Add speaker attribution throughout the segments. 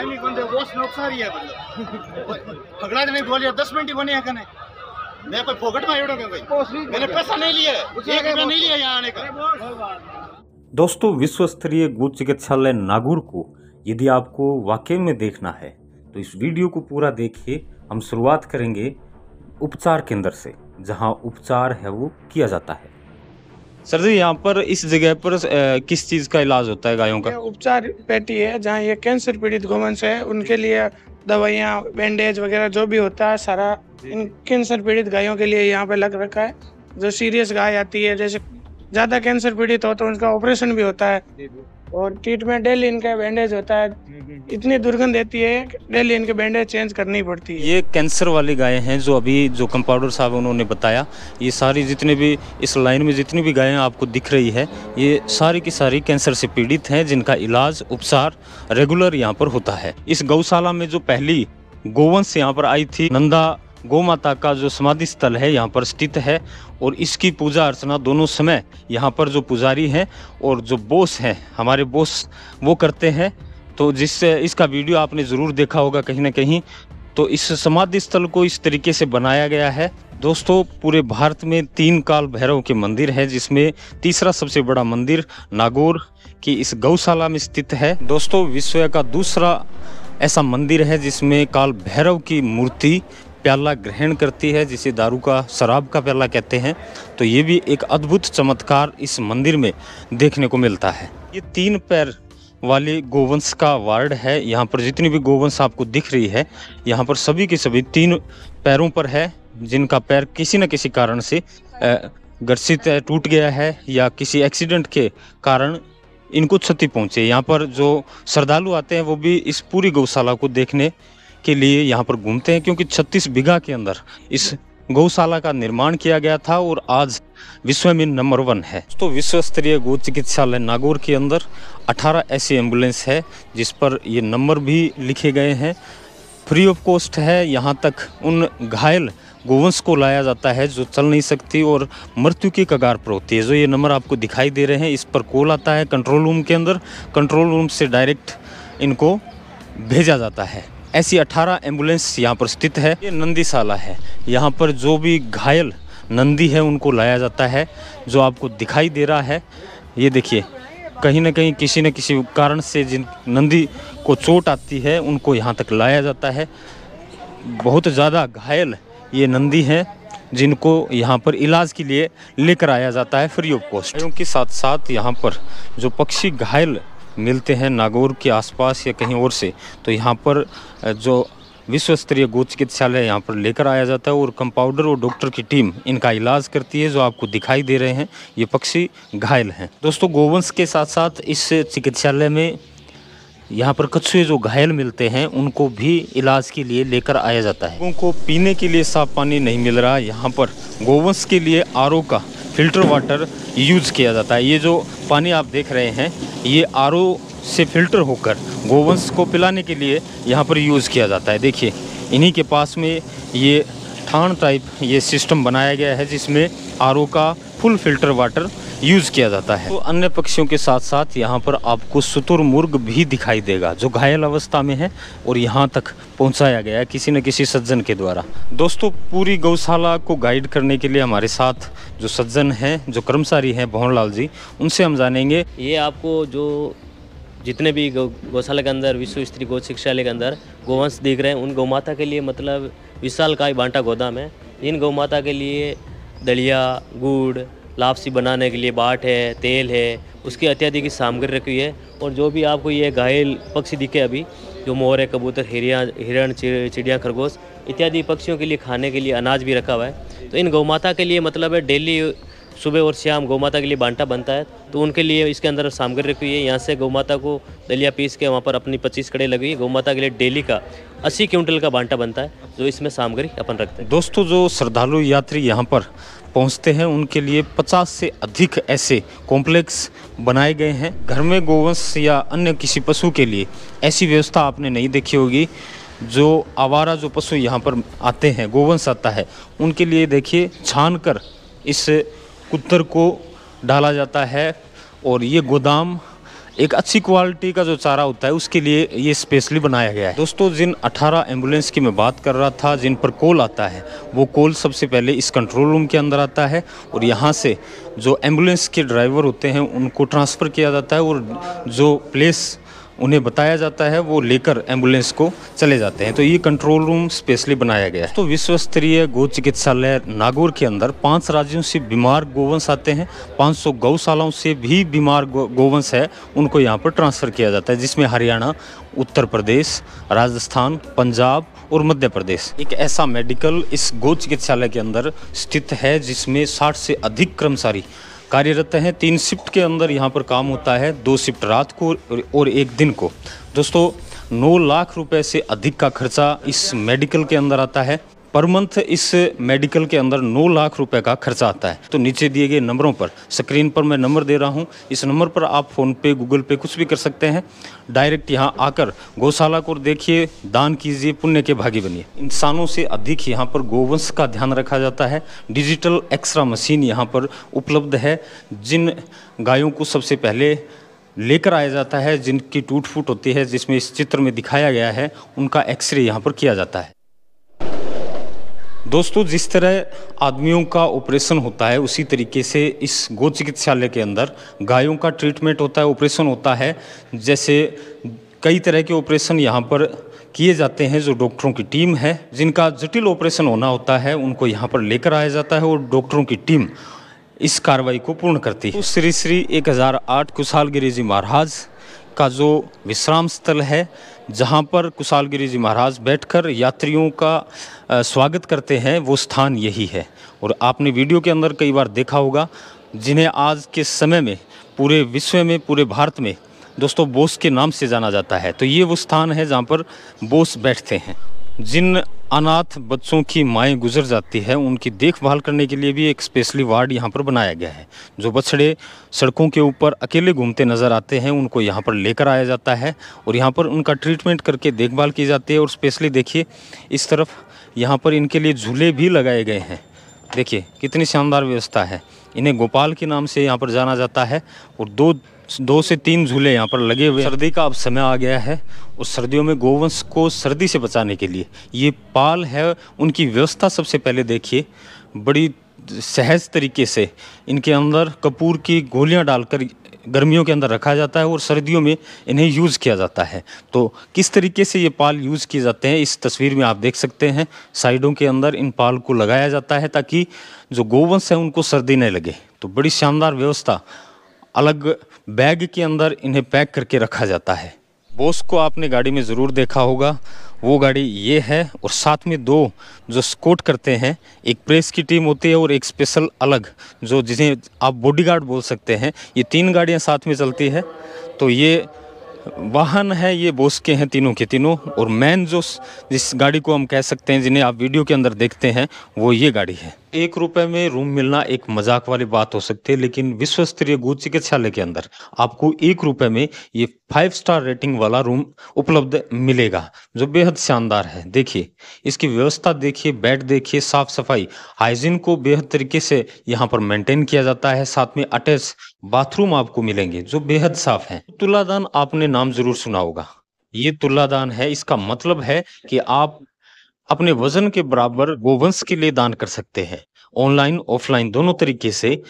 Speaker 1: ಆಯ್ಲಿ ಬಂದೆ ಓಸ್ ನೋಕ್ಸಾರಿ ಬಂದು पकड़ा नहीं बोलिए दस मिनट ही बने हैं कने मैं कोई फोकट में आयोडो भाई मैंने पैसा नहीं लिया एक रुपया नहीं लिया यहाँ आने का दोस्तों विश्व स्तरीय गुड़ चिकित्सालय नागौर को यदि आपको वाकई में देखना है तो इस वीडियो को पूरा देखिए हम शुरुआत करेंगे उपचार केंद्र से जहां उपचार है वो किया जाता है सर जी यहाँ पर इस जगह पर किस चीज़ का इलाज होता है गायों का उपचार पेटी है जहाँ ये कैंसर पीड़ित गोवंश है उनके लिए दवाइयाँ बैंडेज वगैरह जो भी होता है सारा इन कैंसर पीड़ित गायों के लिए यहाँ पे लग रखा है जो सीरियस गाय आती है जैसे ज़्यादा कैंसर पीड़ित हो तो उनका ऑपरेशन भी होता है और पीठ में डेली इनका बैंडेज होता है इतनी दुर्गंध देती है डेली इनके बैंडेज चेंज करनी पड़ती है ये कैंसर वाली गायें हैं जो अभी जो कंपाउंडर साहब उन्होंने बताया ये सारी जितने भी इस लाइन में जितनी भी गायें आपको दिख रही है ये सारी की सारी कैंसर से पीड़ित हैं जिनका इलाज उपचार रेगुलर यहाँ पर होता है इस गौशाला में जो पहली गोवंश यहाँ पर आई थी नंदा गौ माता का जो समाधि स्थल है यहाँ पर स्थित है और इसकी पूजा अर्चना दोनों समय यहाँ पर जो पुजारी हैं और जो बोस हैं हमारे बोस वो करते हैं तो जिससे इसका वीडियो आपने ज़रूर देखा होगा कहीं ना कहीं तो इस समाधि स्थल को इस तरीके से बनाया गया है दोस्तों पूरे भारत में तीन काल भैरव के मंदिर हैं जिसमें तीसरा सबसे बड़ा मंदिर नागौर की इस गौशाला में स्थित है दोस्तों विश्व का दूसरा ऐसा मंदिर है जिसमें काल भैरव की मूर्ति प्याला ग्रहण करती है जिसे दारू का शराब का प्याला कहते हैं तो ये भी एक अद्भुत चमत्कार इस मंदिर में देखने को मिलता है ये तीन पैर वाले गोवंश का वार्ड है यहाँ पर जितनी भी गोवंश आपको दिख रही है यहाँ पर सभी के सभी तीन पैरों पर है जिनका पैर किसी न किसी कारण से ग्रसित टूट गया है या किसी एक्सीडेंट के कारण इनको क्षति पहुंचे यहाँ पर जो श्रद्धालु आते हैं वो भी इस पूरी गौशाला को देखने के लिए यहाँ पर घूमते हैं क्योंकि छत्तीस बीघा के अंदर इस गौशाला का निर्माण किया गया था और आज विश्व में नंबर वन है तो विश्व स्तरीय गौ चिकित्सालय नागौर के अंदर 18 ऐसी एम्बुलेंस है जिस पर ये नंबर भी लिखे गए हैं फ्री ऑफ कॉस्ट है यहाँ तक उन घायल गोवंश को लाया जाता है जो चल नहीं सकती और मृत्यु की कगार पर होती है जो ये नंबर आपको दिखाई दे रहे हैं इस पर कॉल आता है कंट्रोल रूम के अंदर कंट्रोल रूम से डायरेक्ट इनको भेजा जाता है ऐसी 18 एम्बुलेंस यहाँ पर स्थित है ये नंदीशाला है यहाँ पर जो भी घायल नंदी है उनको लाया जाता है जो आपको दिखाई दे रहा है ये देखिए कहीं ना कहीं किसी न किसी कारण से जिन नंदी को चोट आती है उनको यहाँ तक लाया जाता है बहुत ज़्यादा घायल ये नंदी हैं जिनको यहाँ पर इलाज के लिए लेकर आया जाता है फ्री ऑफ कॉस्ट क्योंकि साथ साथ यहाँ पर जो पक्षी घायल मिलते हैं नागौर के आसपास या कहीं और से तो यहाँ पर जो विश्व स्तरीय गो चिकित्सालय यहाँ पर लेकर आया जाता है और कंपाउंडर और डॉक्टर की टीम इनका इलाज करती है जो आपको दिखाई दे रहे हैं ये पक्षी घायल हैं दोस्तों गोवंश के साथ साथ इस चिकित्सालय में यहाँ पर कछुए जो घायल मिलते हैं उनको भी इलाज के लिए लेकर आया जाता है लोगों को पीने के लिए साफ पानी नहीं मिल रहा यहाँ पर गोवंश के लिए आर का फ़िल्टर वाटर यूज़ किया जाता है ये जो पानी आप देख रहे हैं ये आर से फ़िल्टर होकर गोवंश को पिलाने के लिए यहाँ पर यूज़ किया जाता है देखिए इन्हीं के पास में ये ठाण टाइप ये सिस्टम बनाया गया है जिसमें आर का फुल फ़िल्टर वाटर यूज़ किया जाता है तो अन्य पक्षियों के साथ साथ यहाँ पर आपको मुर्ग भी दिखाई देगा जो घायल अवस्था में है और यहाँ तक पहुँचाया गया किसी न किसी सज्जन के द्वारा दोस्तों पूरी गौशाला को गाइड करने के लिए हमारे साथ जो सज्जन हैं जो कर्मचारी हैं भवन जी उनसे हम जानेंगे ये आपको जो जितने भी गौ गौशाला के अंदर विश्व स्त्री गौ शिक्षालय के अंदर गौवंश दिख रहे हैं उन गौ माता के लिए मतलब विशाल काय बांटा गोदाम है इन गौ माता के लिए दलिया गुड़ लापसी बनाने के लिए बाट है तेल है उसकी अत्यधिक सामग्री रखी है और जो भी आपको ये घायल पक्षी दिखे अभी जो मोर है कबूतर हिरिया हिरण चिड़िया खरगोश इत्यादि पक्षियों के लिए खाने के लिए अनाज भी रखा हुआ है तो इन गौ माता के लिए मतलब है डेली सुबह और शाम गौ माता के लिए बांटा बनता है तो उनके लिए इसके अंदर सामग्री रखी हुई है यहाँ से गौ माता को दलिया पीस के वहाँ पर अपनी पच्चीस कड़े लगी गौ माता के लिए डेली का अस्सी क्विंटल का बांटा बनता है जो इसमें सामग्री अपन रखते हैं दोस्तों जो श्रद्धालु यात्री यहाँ पर पहुंचते हैं उनके लिए 50 से अधिक ऐसे कॉम्प्लेक्स बनाए गए हैं घर में गोवंश या अन्य किसी पशु के लिए ऐसी व्यवस्था आपने नहीं देखी होगी जो आवारा जो पशु यहाँ पर आते हैं गोवंश आता है उनके लिए देखिए छान कर इस कुत्तर को डाला जाता है और ये गोदाम एक अच्छी क्वालिटी का जो चारा होता है उसके लिए ये स्पेशली बनाया गया है दोस्तों जिन 18 एम्बुलेंस की मैं बात कर रहा था जिन पर कॉल आता है वो कॉल सबसे पहले इस कंट्रोल रूम के अंदर आता है और यहाँ से जो एम्बुलेंस के ड्राइवर होते हैं उनको ट्रांसफ़र किया जाता है और जो प्लेस उन्हें बताया जाता है वो लेकर एम्बुलेंस को चले जाते हैं तो ये कंट्रोल रूम स्पेशली बनाया गया है तो विश्व स्तरीय गौ चिकित्सालय नागौर के अंदर पाँच राज्यों से बीमार गोवंश आते हैं 500 गौशालाओं से भी बीमार गोवंश है उनको यहाँ पर ट्रांसफ़र किया जाता है जिसमें हरियाणा उत्तर प्रदेश राजस्थान पंजाब और मध्य प्रदेश एक ऐसा मेडिकल इस गौ चिकित्सालय के अंदर स्थित है जिसमें साठ से अधिक कर्मचारी कार्यरत हैं तीन शिफ्ट के अंदर यहाँ पर काम होता है दो शिफ्ट रात को और एक दिन को दोस्तों नौ लाख रुपए से अधिक का खर्चा इस मेडिकल के अंदर आता है पर मंथ इस मेडिकल के अंदर नौ लाख रुपए का खर्चा आता है तो नीचे दिए गए नंबरों पर स्क्रीन पर मैं नंबर दे रहा हूँ इस नंबर पर आप फ़ोन पे गूगल पे कुछ भी कर सकते हैं डायरेक्ट यहाँ आकर गौशाला को देखिए दान कीजिए पुण्य के भागी बनिए इंसानों से अधिक यहाँ पर गोवंश का ध्यान रखा जाता है डिजिटल एक्सरा मशीन यहाँ पर उपलब्ध है जिन गायों को सबसे पहले लेकर आया जाता है जिनकी टूट फूट होती है जिसमें इस चित्र में दिखाया गया है उनका एक्सरे यहाँ पर किया जाता है दोस्तों जिस तरह आदमियों का ऑपरेशन होता है उसी तरीके से इस गो चिकित्सालय के अंदर गायों का ट्रीटमेंट होता है ऑपरेशन होता है जैसे कई तरह के ऑपरेशन यहाँ पर किए जाते हैं जो डॉक्टरों की टीम है जिनका जटिल ऑपरेशन होना होता है उनको यहाँ पर लेकर आया जाता है और डॉक्टरों की टीम इस कार्रवाई को पूर्ण करती है श्री श्री 1008 कुशालगिरी जी महाराज का जो विश्राम स्थल है जहाँ पर कुशालगिरी जी महाराज बैठकर यात्रियों का स्वागत करते हैं वो स्थान यही है और आपने वीडियो के अंदर कई बार देखा होगा जिन्हें आज के समय में पूरे विश्व में पूरे भारत में दोस्तों बोस के नाम से जाना जाता है तो ये वो स्थान है जहाँ पर बोस बैठते हैं जिन अनाथ बच्चों की माएँ गुजर जाती है उनकी देखभाल करने के लिए भी एक स्पेशली वार्ड यहाँ पर बनाया गया है जो बछड़े सड़कों के ऊपर अकेले घूमते नज़र आते हैं उनको यहाँ पर लेकर आया जाता है और यहाँ पर उनका ट्रीटमेंट करके देखभाल की जाती है और स्पेशली देखिए इस तरफ यहाँ पर इनके लिए झूले भी लगाए गए हैं देखिए कितनी शानदार व्यवस्था है इन्हें गोपाल के नाम से यहाँ पर जाना जाता है और दो दो से तीन झूले यहाँ पर लगे हुए सर्दी का अब समय आ गया है और सर्दियों में गोवंश को सर्दी से बचाने के लिए ये पाल है उनकी व्यवस्था सबसे पहले देखिए बड़ी सहज तरीके से इनके अंदर कपूर की गोलियाँ डालकर गर्मियों के अंदर रखा जाता है और सर्दियों में इन्हें यूज़ किया जाता है तो किस तरीके से ये पाल यूज़ किए जाते हैं इस तस्वीर में आप देख सकते हैं साइडों के अंदर इन पाल को लगाया जाता है ताकि जो गोवंश हैं उनको सर्दी नहीं लगे तो बड़ी शानदार व्यवस्था अलग बैग के अंदर इन्हें पैक करके रखा जाता है बोस को आपने गाड़ी में ज़रूर देखा होगा वो गाड़ी ये है और साथ में दो जो स्कोट करते हैं एक प्रेस की टीम होती है और एक स्पेशल अलग जो जिसे आप बॉडीगार्ड बोल सकते हैं ये तीन गाड़ियाँ साथ में चलती है तो ये वाहन है ये बोस के हैं तीनों के तीनों और मैन जो जिस गाड़ी को हम कह सकते हैं जिन्हें आप वीडियो के अंदर देखते हैं वो ये गाड़ी है एक रुपए में रूम मिलना एक मजाक वाली बात हो सकती है लेकिन विश्व स्तरीय गुद चिकित्सालय के अंदर आपको एक रुपए में ये फाइव स्टार रेटिंग वाला रूम उपलब्ध मिलेगा जो बेहद शानदार है देखिए इसकी व्यवस्था देखिए बेड देखिए साफ सफाई हाइजीन को बेहद तरीके से यहाँ पर मेंटेन किया जाता है साथ में अटैच बाथरूम आपको मिलेंगे जो बेहद साफ है तुलादान आपने नाम जरूर सुना होगा ये तुलादान है इसका मतलब है कि आप अपने वजन के बराबर गोवंश के लिए दान कर सकते हैं ऑनलाइन ऑफलाइन दोनों तरीके से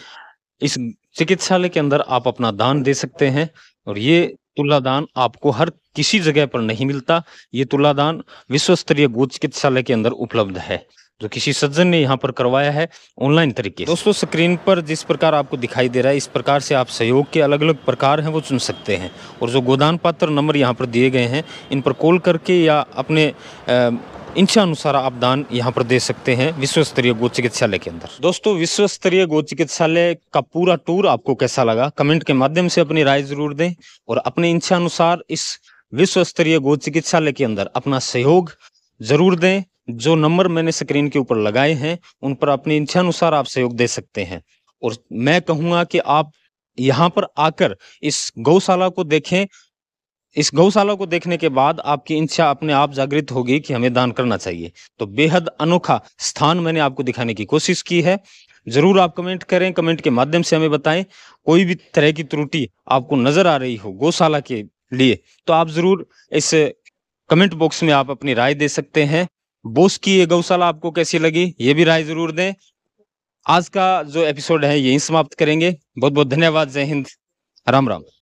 Speaker 1: इस चिकित्सालय के अंदर आप अपना दान दे सकते हैं और ये तुला दान आपको हर किसी जगह पर नहीं मिलता ये तुला दान विश्व स्तरीय गोद चिकित्सालय के अंदर उपलब्ध है जो किसी सज्जन ने यहाँ पर करवाया है ऑनलाइन तरीके दोस्तों स्क्रीन पर जिस प्रकार आपको दिखाई दे रहा है इस प्रकार से आप सहयोग के अलग अलग प्रकार हैं वो चुन सकते हैं और जो गोदान पात्र नंबर यहाँ पर दिए गए हैं इन पर कॉल करके या अपने आ, इनशा अनुसार आप दान यहाँ पर दे सकते हैं विश्व स्तरीय गो चिकित्सालय के अंदर दोस्तों विश्व स्तरीय गो चिकित्सालय का पूरा टूर आपको कैसा लगा कमेंट के माध्यम से अपनी राय जरूर दें और अपने इच्छा अनुसार इस विश्व स्तरीय गो चिकित्सालय के अंदर अपना सहयोग जरूर दें जो नंबर मैंने स्क्रीन के ऊपर लगाए हैं उन पर अपनी इच्छा अनुसार आप सहयोग दे सकते हैं और मैं कहूंगा कि आप यहाँ पर आकर इस गौशाला को देखें इस गौशाला को देखने के बाद आपकी इच्छा अपने आप जागृत होगी कि हमें दान करना चाहिए तो बेहद अनोखा स्थान मैंने आपको दिखाने की कोशिश की है जरूर आप कमेंट करें कमेंट के माध्यम से हमें बताएं कोई भी तरह की त्रुटि आपको नजर आ रही हो गौशाला के लिए तो आप जरूर इस कमेंट बॉक्स में आप अपनी राय दे सकते हैं बोस की ये गौशाला आपको कैसी लगी ये भी राय जरूर दें आज का जो एपिसोड है यही समाप्त करेंगे बहुत बहुत धन्यवाद जय हिंद राम राम